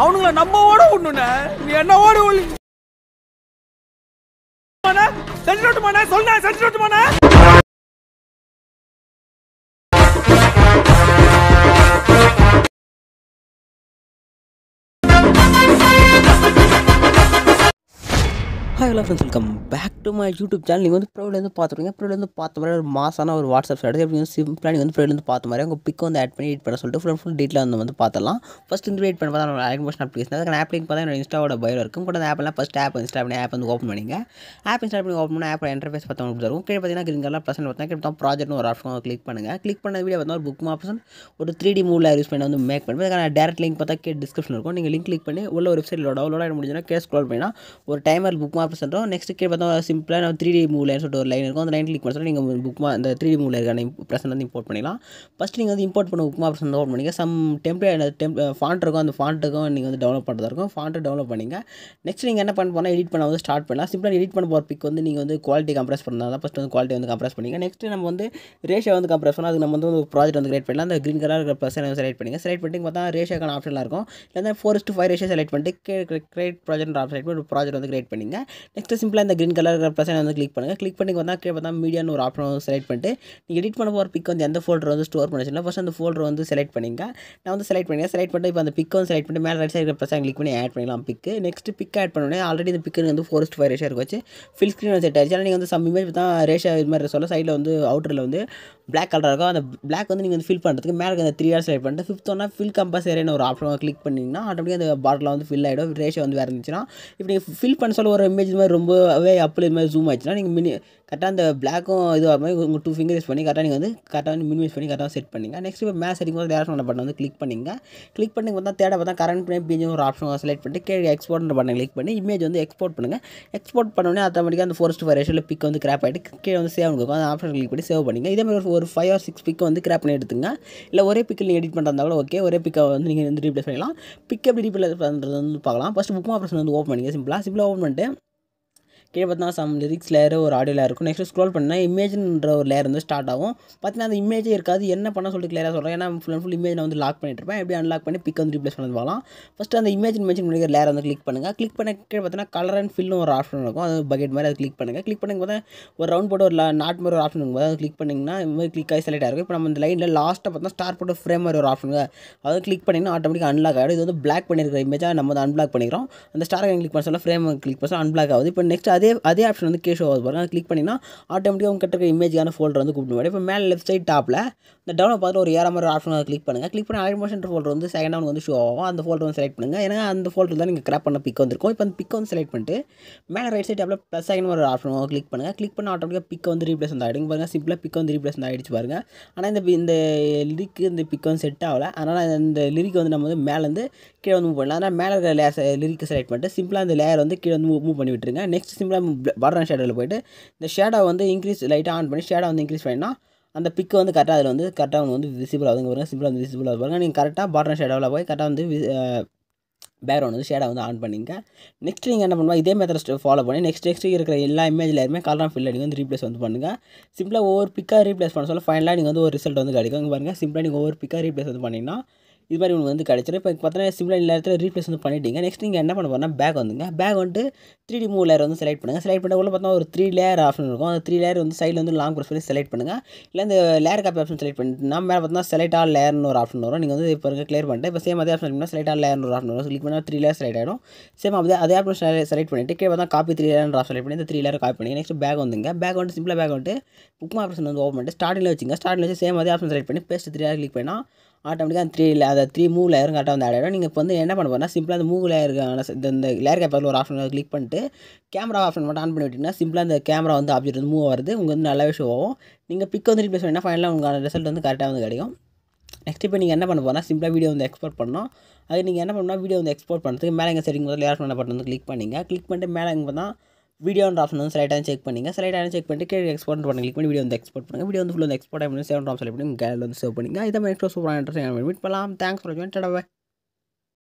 அவனுங்கள நம்ம ஓட ஒண்ணுண்ண நீ என்ன ஓட ஒளி செஞ்சு விட்டுமாண்ணே சொல்ல செஞ்சு விட்டுமாண்ணே hi hello friends welcome back to my YouTube channel நீங்கள் வந்து ப்ரோலேருந்து பார்த்துருக்கீங்க ப்ரோலேருந்து பார்த்த மாதிரி ஒரு மாசான ஒரு வாட்ஸ்அப் ஸ்டேட்டஸ் எப்படி வந்து சிம்பிளாக நீங்கள் வந்து ப்ரோலேருந்து பார்த்த மாதிரி உங்கள் பிக் வந்து ஆட் பண்ணி எடிட் பண்ண சொல்லிட்டு ஃபுல் ஃபுல் டீட்டெயில் வந்து வந்து பார்த்தலாம் ஃபஸ்ட் இந்த எடிட் பண்ண பார்த்தா நான் ஆப்ஷன் அப்ளிகேஷன் அதுக்கு ஆப் லிங்க் பார்த்தா என்னோட இன்ஸ்டாவோட பயோ இருக்கும் கூட அந்த ஆப்லாம் ஃபஸ்ட் ஆப் இன்ஸ்டா பண்ணி ஆப் வந்து ஓப்பன் பண்ணிங்க ஆப் இன்ஸ்டால் பண்ணி ஓப்பன் பண்ணி ஆப் இன்டர்ஃபேஸ் பார்த்தா உங்களுக்கு தரும் கீழே பார்த்தீங்கன்னா கிரீன் கலர் ப்ளஸ் பார்த்தா கிட்ட ப்ராஜெக்ட்னு ஒரு ஆப்ஷன் கிளிக் பண்ணுங்கள் கிளிக் பண்ண வீடியோ பார்த்தா ஒரு புக் ஆப்ஷன் ஒரு த்ரீ டி மூவில் யூஸ் பண்ணி வந்து மேக் பண்ணி அதுக்கான டேரக்ட் லிங்க் பார்த்தா கே டிஸ்கிரிப்ஷன் இருக்கும் நீங்கள் லிங்க் கிளிக் பண்ணி உள்ள ஒரு வெப்சைட் லோட ஆகிட முடிஞ்சுன்னா கேஸ் ஸ்க்ரோல் பண்ணினா ஒரு டைமர் புக் மார்க் என்ன பண்ணுறோம் நெக்ஸ்ட் கே பார்த்தா சிம்பிளாக நம்ம த்ரீ டி மூவ்லேன்னு சொல்லிட்டு ஒரு லைன் இருக்கும் அந்த லைன் கிளிக் பண்ண நீங்கள் புக்மா அந்த த்ரீ டி மூவில் இருக்கான ப்ரெசன் வந்து இம்போர்ட் பண்ணிக்கலாம் ஃபஸ்ட் நீங்கள் வந்து இம்போர்ட் பண்ண புக்மா ப்ரெசன் ஓப்பன் பண்ணிக்கலாம் சம் டெம்ப்ளேட் டெம் ஃபாண்ட் இருக்கும் அந்த ஃபாண்ட்டுக்கும் நீங்கள் வந்து டெவலப் பண்ணுறதா இருக்கும் ஃபாண்ட்டு டெவலப் பண்ணிங்க நெக்ஸ்ட் நீங்கள் என்ன பண்ண போனால் எடிட் பண்ண வந்து ஸ்டார்ட் பண்ணலாம் சிம்பிளாக எடிட் பண்ண போகிற பிக் வந்து நீங்கள் வந்து குவாலிட்டி கம்ப்ரஸ் பண்ணால் தான் ஃபஸ்ட் வந்து குவாலிட்டி வந்து கம்ப்ரஸ் பண்ணிங்க நெக்ஸ்ட் நம்ம வந்து ரேஷியோ வந்து கம்ப்ரஸ் பண்ணால் அதுக்கு நம்ம வந்து ஒரு ப்ராஜெக்ட் வந்து கிரேட் பண்ணலாம் அந்த க்ரீன் கலர் இருக்கிற ப்ளஸ் வந்து செலக்ட் பண்ணிங்க செலக்ட் பண்ணி பார்த்தா ரேஷியோக்கான ஆப்ஷன்லாம் இருக்கும் இல்லை four to five ratio select பண்ணிட்டு கிரியேட் ப்ராஜெக்ட் ஆப்ஷன் செலக்ட் பண்ணி ஒரு ப்ராஜெக்ட் வந்து கிரியேட் பண்ணிங்க நெக்ஸ்ட்டு சிம்பிளாக இந்த க்ரீன் கலர் பர்சன் வந்து கிளிக் பண்ணுங்கள் கிளிக் பண்ணி வந்தால் கீழே பார்த்தா மீடியான்னு ஒரு ஆப்ஷன் வந்து செலக்ட் பண்ணிட்டு நீங்கள் எடிட் பண்ண போகிற பிக் வந்து எந்த ஃபோல்டர் வந்து ஸ்டோர் பண்ணி ஃபஸ்ட் அந்த ஃபோல்டர் வந்து செலக்ட் பண்ணிங்க நான் வந்து செலக்ட் பண்ணி செலக்ட் பண்ணி இப்போ அந்த பிக் வந்து செலக்ட் பண்ணி மேலே ரைட் சைடு பர்சன் கிளிக் பண்ணி ஆட் பண்ணிக்கலாம் பிக்கு நெக்ஸ்ட் பிக் ஆட் பண்ணுவேன் ஆல்ரெடி இந்த பிக்கு வந்து ஃபோர்ஸ்ட் ஃபைவ் ரேஷாக இருக்கும் வச்சு ஃபில் ஸ்க்ரீன் செட் ஆயிடுச்சு ஆனால் நீங்கள் வந்து சம் இமேஜ் பார்த்தா ரேஷா இது மாதிரி சொல்ல சைடில் வந்து அவுட்டரில் வந்து பிளாக் கலராக இருக்கும் அந்த பிளாக் வந்து நீங்கள் வந்து ஃபில் பண்ணுறதுக்கு மேலே அந்த த்ரீ ஹார்ஸ் ஸ்லைட் பண்ணிட்டு ஃபிஃப்த் ஒன்னா ஃபில் கம்பல்சரின்னு ஒரு ஆப்ஷன் கிளிக் பண்ணிங்கன்னா ஆட்டோமேட்டிக் அந்த பாட்டில் வந்து ஃபில் ஆகிடும் ரேஷியோ வந்து வேறு இருந்துச்சுன்னா இப்போ நீங்கள் ஃபில் பண்ண சொல்ல ஒரு இமேஜ் மாதிரி ரொம்பவே அப்பிள் இது மாதிரி ஜூம் ஆச்சுன்னா நீங்கள் மினி கரெக்டாக அந்த பிளாக்கும் இதுவாக மாதிரி உங்கள் டூ ஃபிங்கர் யூஸ் பண்ணி கரெக்டாக நீங்கள் வந்து கரெக்டாக வந்து மினிமைஸ் பண்ணி கரெக்டாக செட் பண்ணிங்க நெக்ஸ்ட் இப்போ மேட்ச் அடிக்கும் போது டேரக்ஷன் பட்டன் வந்து கிளிக் பண்ணிங்க கிளிக் பண்ணி பார்த்தா தேட பார்த்தா கரண்ட் பண்ணி பிஜி ஒரு ஆப்ஷன் செலக்ட் பண்ணிட்டு கே எக்ஸ்போர்ட்ன்ற பட்டன் கிளிக் பண்ணி இமேஜ் வந்து எக்ஸ்போர்ட் பண்ணுங்கள் எக்ஸ்போர்ட் பண்ணோடனே ஆட்டோமேட்டிக்காக அந்த ஃபோர்ஸ்ட் ஃபைவ் ரேஷியில் பிக் வந்து கிராப் ஆகிட்டு கீழே வந்து சேவ் இருக்கும் அந்த ஆப்ஷன் கிளிக் பண்ணி சேவ் பண்ணிங்க இதே மாதிரி ஒரு ஃபைவ் ஆர் சிக்ஸ் பிக்கை வந்து கிராப் பண்ணி எடுத்துங்க இல்லை ஒரே பிக்கில் நீங்கள் எடிட் பண்ணுறதா கூட ஓகே ஒரே பிக்கை வந்து நீங்கள் வந்து ரீப்ளேஸ் பண்ணிக்கலாம் பிக் எப்படி ரீப்ளேஸ் பண்ணுறது வந்து பார்க்கலாம் ஃபஸ்ட்டு புக் ஆப்ஷன் வந்து ஓப்பன் பண்ணிங்க சிம்பிளாக சிம்பிளாக ஓப்பன் பண்ணிட்டு கீழே பார்த்தீங்கன்னா சம் லிரிக்ஸ் லேயர் ஒரு ஆடியோ லேயர் இருக்கும் நெக்ஸ்ட் ஸ்க்ரோல் பண்ணால் இமேஜ்ன்ற ஒரு லேயர் வந்து ஸ்டார்ட் ஆகும் பார்த்தீங்கன்னா அந்த இமேஜே இருக்காது என்ன பண்ண சொல்லி கிளியராக சொல்கிறேன் ஏன்னா ஃபுல் அண்ட் ஃபுல் இமேஜ் நான் வந்து லாக் பண்ணிட்டு இருப்பேன் எப்படி அன்லாக் பண்ணி பிக் வந்து ரீப்ளேஸ் பண்ணது வரலாம் ஃபஸ்ட்டு அந்த இமேஜ் இமேஜ் முடிக்கிற லேயர் வந்து கிளிக் பண்ணுங்கள் கிளிக் பண்ண கீழே பார்த்தீங்கன்னா கலர் அண்ட் ஃபில்னு ஒரு ஆப்ஷன் இருக்கும் அது பக்கெட் மாதிரி அதை கிளிக் பண்ணுங்கள் கிளிக் பண்ணுங்க போது ஒரு ரவுண்ட் போட்டு ஒரு நாட் மாதிரி ஒரு ஆப்ஷன் இருக்கும்போது அது கிளிக் பண்ணிங்கன்னா இந்த மாதிரி கிளிக் ஆகி செலக்ட் ஆகிருக்கும் இப்போ நம்ம இந்த லைனில் லாஸ்ட்டாக பார்த்தா ஸ்டார் போட்டு ஃப்ரேம் மாதிரி ஒரு ஆப்ஷன் அதை கிளிக் பண்ணிங்கன்னா ஆட்டோமேட்டிக்காக அன்லாக் ஆகிடும் இது வந்து பிளாக் பண்ணியிருக்கிற இமேஜாக நம்ம வந்து அன்பிளாக் பண்ணிக்கிறோம் அந்த ஸ்டார் கிளிக் பண்ண சொல்ல ஃப்ரேம் கிளிக் பண்ண அன்பிளாக் ஆகுது இப்போ நெக்ஸ்ட் அதே அதே ஆப்ஷன் வந்து கேஷோ ஆகுது பாருங்க கிளிக் பண்ணிங்கன்னா ஆட்டோமேட்டிக்காக உங்கள் கிட்ட இமேஜ்க்கான ஃபோல்டர் வந்து கூப்பிட்டு இப்போ மேலே லெஃப்ட் சைட் டாப்பில் இந்த டவுன் பார்த்து ஒரு ஏற மாதிரி ஆப்ஷன் வந்து கிளிக் பண்ணுங்கள் கிளிக் பண்ணி அனிமேஷன் ஃபோல்டர் வந்து செகண்ட் டவுன் வந்து ஷோ ஆகும் அந்த ஃபோல்டர் வந்து செலக்ட் பண்ணுங்கள் ஏன்னா அந்த ஃபோல்டர் தான் நீங்கள் கிராப் பண்ண பிக் வந்துருக்கும் இப்போ அந்த பிக் வந்து செலக்ட் பண்ணிட்டு மேலே ரைட் சைட் டாப்பில் ப்ளஸ் செகண்ட் ஒரு ஆப்ஷன் கிளிக் பண்ணுங்கள் கிளிக் பண்ண ஆட்டோமேட்டிக்காக பிக் வந்து ரீப்ளேஸ் வந்து ஆகிடுங்க பாருங்கள் சிம்பிளாக பிக் வந்து ரீப்ளேஸ் வந்து ஆகிடுச்சு பாருங்க ஆனால் இந்த இந்த லிரிக் இந்த பிக் வந்து செட் ஆகலை அதனால் இந்த லிரிக் வந்து நம்ம வந்து மேலேருந்து கீழே வந்து மூவ் பண்ணலாம் மேலே இருக்கிற லேஸ் லிரிக்கை செலக்ட் பண்ணிட்டு சிம்பிளாக அந்த லேயர் வந்து கீழே வந்து மூவ் பண்ணி விட்டுருங்க நெக்ஸ்ட் சிம்பிளாக வர்ற ஷேடோவில் போய்ட்டு இந்த ஷேடோ வந்து இன்க்ரீஸ் லைட்டாக ஆன் பண்ணி ஷேடோ வந்து இன்க்ரீஸ் பண்ணால் அந்த பிக்கு வந்து கரெக்டாக அதில் வந்து கரெக்டாக வந்து விசிபிள் ஆகுதுங்க பாருங்கள் சிம்பிளாக வந்து விசிபிள் ஆகுது பாருங்கள் நீங்கள் கரெக்டாக பாட்டர் ஷேடோவில் போய் கரெக்டாக வந்து பேக்ரவுண்ட் வந்து ஷேடாக வந்து ஆன் பண்ணிங்க நெக்ஸ்ட் நீங்கள் என்ன பண்ணுவோம் இதே மெத்தட் ஃபாலோ பண்ணி நெக்ஸ்ட் நெக்ஸ்ட் இருக்கிற எல்லா இமேஜில் யாருமே கலராக ஃபில் அடிங்க வந்து ரீப்ளேஸ் வந்து பண்ணுங்கள் சிம்பிளாக ஒவ்வொரு பிக்காக ரீப்ளேஸ் பண்ண சொல்ல ஃபைனலாக நீங்கள் வந்து ஒரு ரிசல்ட் வந்து கிடைக்கும் பாருங்கள் சிம்பிளாக நீங்கள் ஒவ்வொரு பிக்காக ரீப்ளேஸ் வந்து பண்ணிங்கன்னா இது மாதிரி உங்களுக்கு வந்து கிடச்சிடும் இப்போ பார்த்தீங்கன்னா சிம்லர் நேரத்தில் ரீப்ளேஸ் வந்து பண்ணிட்டீங்க நெக்ஸ்ட் நீங்கள் என்ன பண்ண போகிறோம்னா பேக் வந்துங்க பேக் வந்துட்டு த்ரீ டி மூவ் லேயர் வந்து செலக்ட் பண்ணுங்கள் செலக்ட் பண்ணக்குள்ள பார்த்தா ஒரு த்ரீ லேயர் ஆப்ஷன் இருக்கும் அந்த த்ரீ லேயர் வந்து சைடில் வந்து லாங் ப்ரெஸ் பண்ணி செலக்ட் பண்ணுங்கள் இல்லை இந்த லேயர் காப்பி ஆப்ஷன் செலக்ட் பண்ணிட்டு மேலே பார்த்தீங்கன்னா செலக்ட் ஆல் லேயர்னு ஒரு ஆப்ஷன் வரும் நீங்கள் வந்து இப்போ இருக்க கிளியர் பண்ணிட்டு இப்போ சேம் அதே ஆப்ஷன் செலக்ட் ஆல் லேயர்னு ஒரு ஆப்ஷன் வரும் கிளிக் பண்ணால் த்ரீ லேயர் செலக்ட் ஆகிடும் சேம் அதே அதே ஆப்ஷன் செலக்ட் பண்ணிட்டு கீழே பார்த்தா copy three layer option select பண்ணி இந்த த்ரீ லேயர் காப்பி பண்ணி நெக்ஸ்ட் பேக் வந்துங்க பேக் வந்து சிம்பிளாக பேக் வந்துட்டு புக் ஆப்ஷன் வந்து ஓப்பன் பண்ணிட்டு ஸ்டார்டிங்கில் வச்சுங்க ஸ்டார்டிங் வச்சு சேம் அதே ஆப்ஷன் செலக்ட் பண்ணி பேஸ்ட் த்ரீ லேயர் கிளிக் பண்ணால் ஆட்டோமேட்டிக்காக அந்த த்ரீ அதை த்ரீ மூவ் லேயரும் கரெக்டாக வந்து ஆட் நீங்கள் இப்போ வந்து என்ன பண்ண போனால் சிம்பிளாக அந்த மூவ் லேயருக்கான இந்த லேயர் கேப்பரில் ஒரு ஆப்ஷன் கிளிக் பண்ணிட்டு கேமரா ஆப்ஷன் மட்டும் ஆன் பண்ணி விட்டிங்கன்னா சிம்பிளாக அந்த கேமரா வந்து ஆப்ஜெக்ட் வந்து மூவ் வருது உங்களுக்கு வந்து நல்லாவே ஷோ ஆகும் நீங்கள் பிக் வந்து ரிப்ளேஸ் பண்ணால் ஃபைனலாக உங்களோட ரிசல்ட் வந்து கரெக்டாக வந்து கிடைக்கும் நெக்ஸ்ட் இப்போ நீங்கள் என்ன பண்ண போனால் சிம்பிளாக வீடியோ வந்து எக்ஸ்போர்ட் பண்ணோம் அது நீங்கள் என்ன பண்ணால் வீடியோ வந்து எக்ஸ்போர்ட் பண்ணுறதுக்கு மேலே எங்கள் செட்டிங் வந்து லேயர் பண்ண பட்டன் வந்து கிளிக் பண்ணிங்க கிளிக் பண்ணிட்டு மேலே இங்கே தான் வீடியோ வீடியோன்ற ஆப்ஷன் வந்து ஸ்லைட்டாக செக் பண்ணிங்க ஆனால் செக் பண்ணிட்டு கீழே எக்ஸ்போர்ட் பண்ணி கிளிக் பண்ணி வீடியோ வந்து எக்ஸ்போர்ட் பண்ணுங்கள் வீடியோ வந்து ஃபுல்லாக எக்ஸ்போர்ட் ஆகி சேவ் ஆப்ஷன் பண்ணி கேலரியில் வந்து சேவ் பண்ணிங்க இதை மாதிரி எக்ஸ்ட்ரா சூப்பராக இன்ட்ரெஸ்டிங் மீட் பண்ணலாம் தேங்க்ஸ் ஃபார் ஜாயின் டடாவே